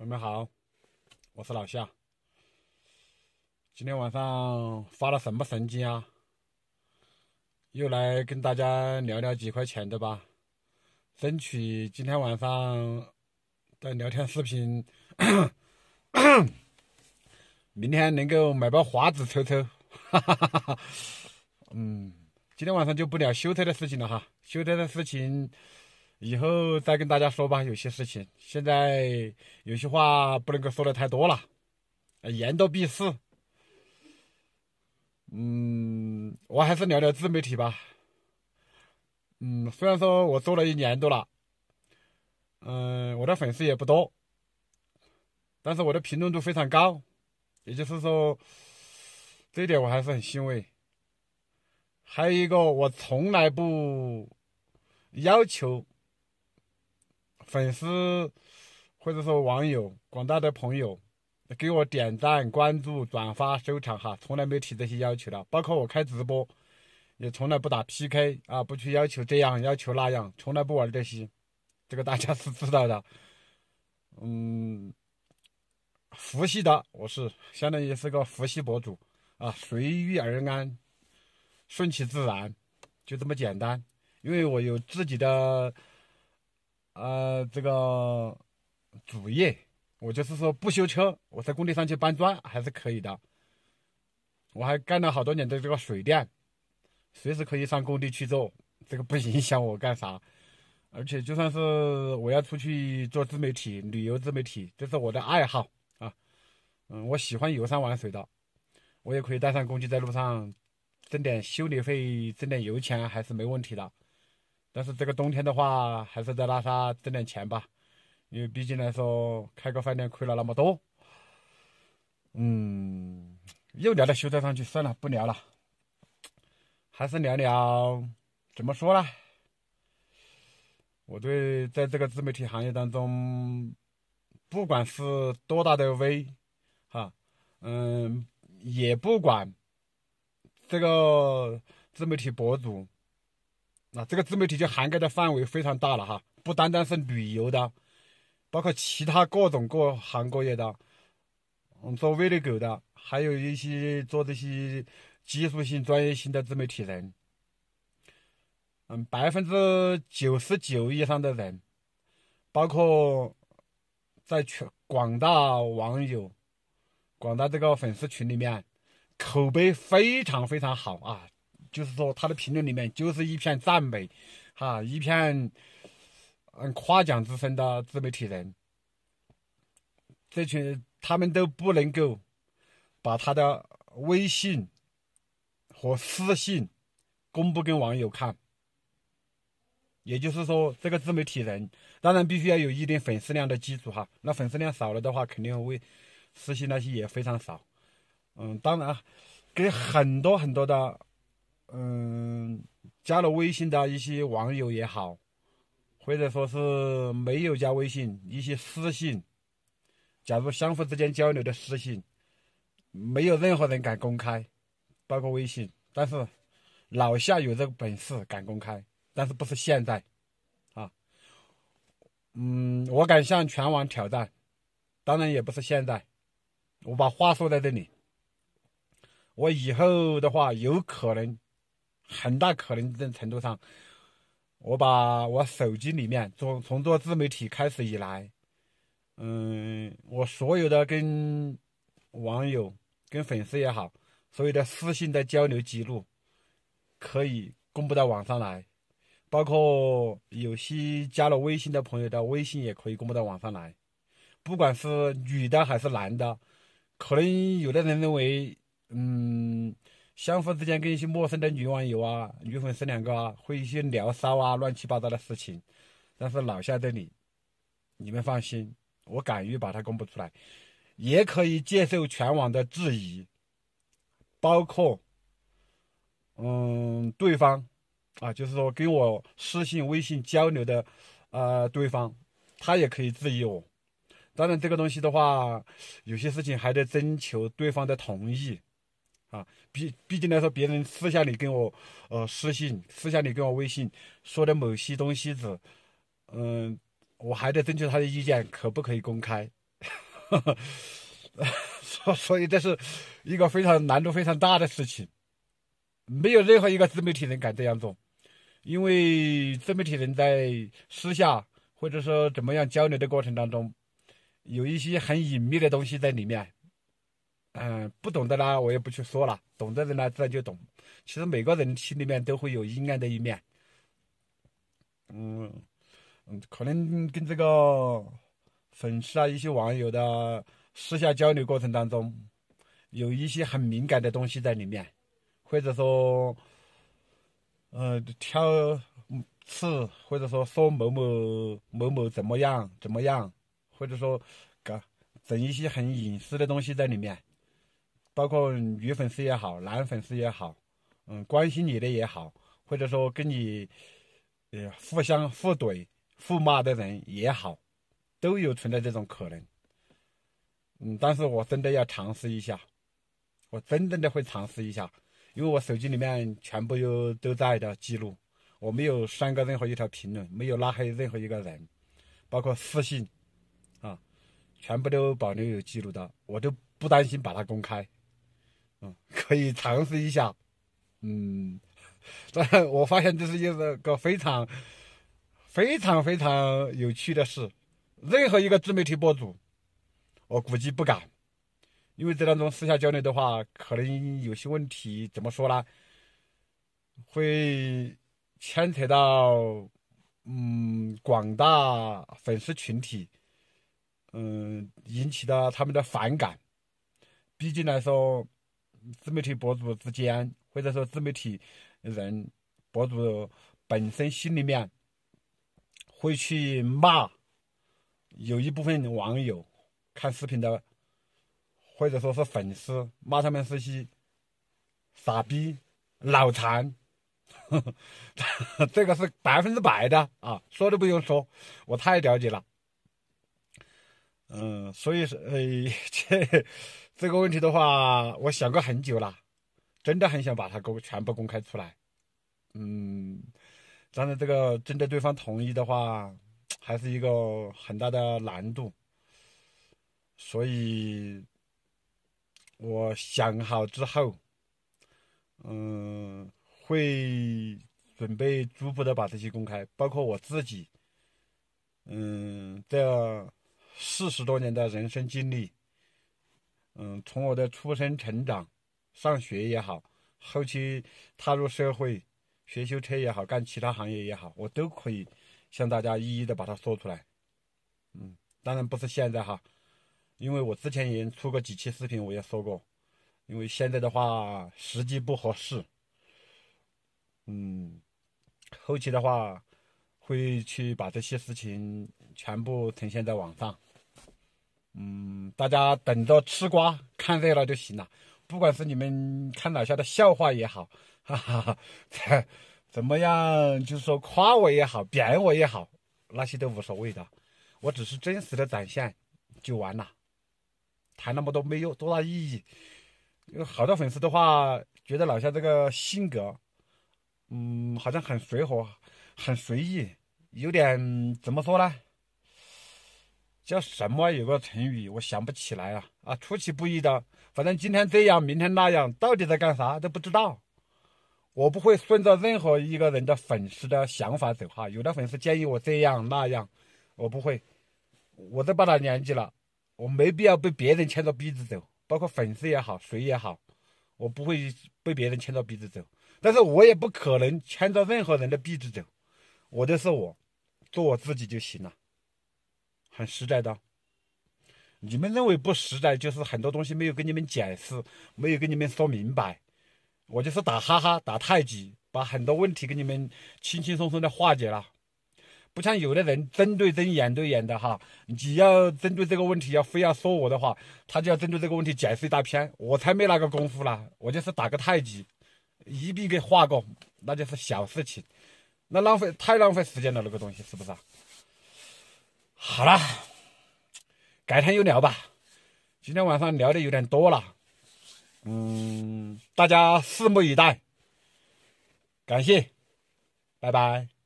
朋友们好，我是老夏。今天晚上发了什么神经啊？又来跟大家聊聊几块钱的吧，争取今天晚上的聊天视频，明天能够买包华子抽抽。嗯，今天晚上就不聊修车的事情了哈，修车的事情。以后再跟大家说吧，有些事情现在有些话不能够说的太多了，言多必失。嗯，我还是聊聊自媒体吧。嗯，虽然说我做了一年多了，嗯，我的粉丝也不多，但是我的评论度非常高，也就是说这一点我还是很欣慰。还有一个，我从来不要求。粉丝或者说网友广大的朋友，给我点赞、关注、转发、收藏哈，从来没提这些要求的。包括我开直播，也从来不打 PK 啊，不去要求这样要求那样，从来不玩这些，这个大家 是知道的。嗯，佛系的，我是相当于是个佛系博主啊，随遇而安，顺其自然，就这么简单。因为我有自己的。呃，这个主业，我就是说不修车，我在工地上去搬砖还是可以的。我还干了好多年的这个水电，随时可以上工地去做，这个不影响我干啥。而且就算是我要出去做自媒体，旅游自媒体，这是我的爱好啊。嗯，我喜欢游山玩水的，我也可以带上工具在路上挣点修理费，挣点油钱还是没问题的。但是这个冬天的话，还是在拉萨挣点钱吧，因为毕竟来说开个饭店亏了那么多。嗯，又聊到修车上去，算了，不聊了，还是聊聊，怎么说呢？我对在这个自媒体行业当中，不管是多大的 V，哈，嗯，也不管这个自媒体博主。那这个自媒体就涵盖的范围非常大了哈，不单单是旅游的，包括其他各种各行各业的所谓的狗的，还有一些做这些技术性、专业性的自媒体人。嗯，百分之九十九以上的人，包括在全广大网友、广大这个粉丝群里面，口碑非常非常好啊。就是说，他的评论里面就是一片赞美，哈，一片嗯夸奖之声的自媒体人，这群他们都不能够把他的微信和私信公布给网友看。也就是说，这个自媒体人当然必须要有一定粉丝量的基础，哈，那粉丝量少了的话，肯定会私信那些也非常少。嗯，当然，给很多很多的。嗯，加了微信的一些网友也好，或者说是没有加微信一些私信，假如相互之间交流的私信，没有任何人敢公开，包括微信。但是老夏有这个本事敢公开，但是不是现在啊？嗯，我敢向全网挑战，当然也不是现在。我把话说在这里，我以后的话有可能。很大可能的程度上，我把我手机里面从从做自媒体开始以来，嗯，我所有的跟网友、跟粉丝也好，所有的私信的交流记录，可以公布到网上来，包括有些加了微信的朋友的微信也可以公布到网上来，不管是女的还是男的，可能有的人认为，嗯。相互之间跟一些陌生的女网友啊、女粉丝两个啊，会一些聊骚啊、乱七八糟的事情。但是老夏这里，你们放心，我敢于把它公布出来，也可以接受全网的质疑，包括，嗯，对方，啊，就是说跟我私信微信交流的，呃，对方，他也可以质疑我。当然，这个东西的话，有些事情还得征求对方的同意。啊，毕毕竟来说，别人私下里跟我，呃，私信，私下里跟我微信说的某些东西子，嗯，我还得征求他的意见，可不可以公开？所所以，这是一个非常难度非常大的事情，没有任何一个自媒体人敢这样做，因为自媒体人在私下或者说怎么样交流的过程当中，有一些很隐秘的东西在里面。嗯，不懂的呢，我也不去说了。懂的人呢，自然就懂。其实每个人心里面都会有阴暗的一面。嗯嗯，可能跟这个粉丝啊、一些网友的私下交流过程当中，有一些很敏感的东西在里面，或者说，嗯，挑刺，或者说说某某某某怎么样怎么样，或者说，搞整一些很隐私的东西在里面。包括女粉丝也好，男粉丝也好，嗯，关心你的也好，或者说跟你，呃，互相互怼、互骂的人也好，都有存在这种可能。嗯，但是我真的要尝试一下，我真正的会尝试一下，因为我手机里面全部有都在的记录，我没有删过任何一条评论，没有拉黑任何一个人，包括私信啊，全部都保留有记录的，我都不担心把它公开。嗯，可以尝试一下。嗯，我发现就是一是个非常、非常非常有趣的事。任何一个自媒体博主，我估计不敢，因为这当中私下交流的话，可能有些问题，怎么说呢？会牵扯到嗯广大粉丝群体，嗯引起的他们的反感。毕竟来说。自媒体博主之间，或者说自媒体人博主本身心里面会去骂，有一部分网友看视频的，或者说是粉丝骂他们是些傻逼、脑残，这个是百分之百的啊！说都不用说，我太了解了。嗯，所以说，呃，这。这个问题的话，我想过很久了，真的很想把它公全部公开出来。嗯，但是这个征得对方同意的话，还是一个很大的难度。所以，我想好之后，嗯，会准备逐步的把这些公开，包括我自己，嗯，这四十多年的人生经历。嗯，从我的出生、成长、上学也好，后期踏入社会学修车也好，干其他行业也好，我都可以向大家一一的把它说出来。嗯，当然不是现在哈，因为我之前已经出过几期视频，我也说过，因为现在的话时机不合适。嗯，后期的话会去把这些事情全部呈现在网上。嗯，大家等着吃瓜看热闹就行了。不管是你们看老夏的笑话也好，哈哈，哈，怎么样，就是说夸我也好，贬我也好，那些都无所谓的。我只是真实的展现，就完了。谈那么多没有多大意义。有好多粉丝的话，觉得老夏这个性格，嗯，好像很随和，很随意，有点怎么说呢？叫什么？有个成语，我想不起来啊！啊，出其不意的，反正今天这样，明天那样，到底在干啥都不知道。我不会顺着任何一个人的粉丝的想法走哈。有的粉丝建议我这样那样，我不会。我都把大年纪了，我没必要被别人牵着鼻子走，包括粉丝也好，谁也好，我不会被别人牵着鼻子走。但是我也不可能牵着任何人的鼻子走，我就是我，做我自己就行了。很实在的，你们认为不实在，就是很多东西没有跟你们解释，没有跟你们说明白。我就是打哈哈，打太极，把很多问题给你们轻轻松松的化解了。不像有的人针对针、眼对眼的哈，你要针对这个问题要非要说我的话，他就要针对这个问题解释一大篇，我才没那个功夫啦。我就是打个太极，一笔给画过，那就是小事情，那浪费太浪费时间了，那个东西是不是啊？好了，改天又聊吧。今天晚上聊的有点多了，嗯，大家拭目以待。感谢，拜拜。